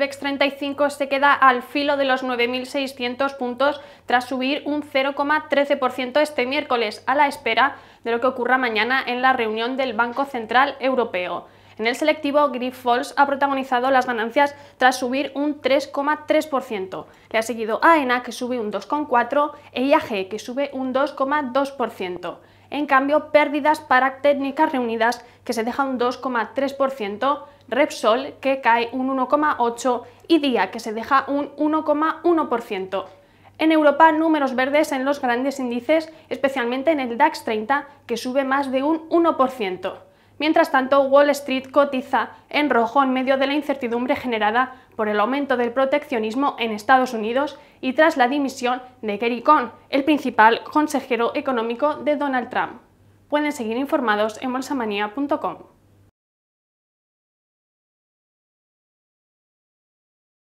IBEX 35 se queda al filo de los 9.600 puntos tras subir un 0,13% este miércoles a la espera de lo que ocurra mañana en la reunión del Banco Central Europeo. En el selectivo, Griff Falls ha protagonizado las ganancias tras subir un 3,3%. Le ha seguido AENA, e que sube un 2,4%, e IAG, que sube un 2,2%. En cambio, pérdidas para técnicas reunidas, que se deja un 2,3%, Repsol, que cae un 1,8%, y DIA, que se deja un 1,1%. En Europa, números verdes en los grandes índices, especialmente en el DAX 30, que sube más de un 1%. Mientras tanto, Wall Street cotiza en rojo en medio de la incertidumbre generada por el aumento del proteccionismo en Estados Unidos y tras la dimisión de Kerry Cohn, el principal consejero económico de Donald Trump. Pueden seguir informados en bolsamanía.com.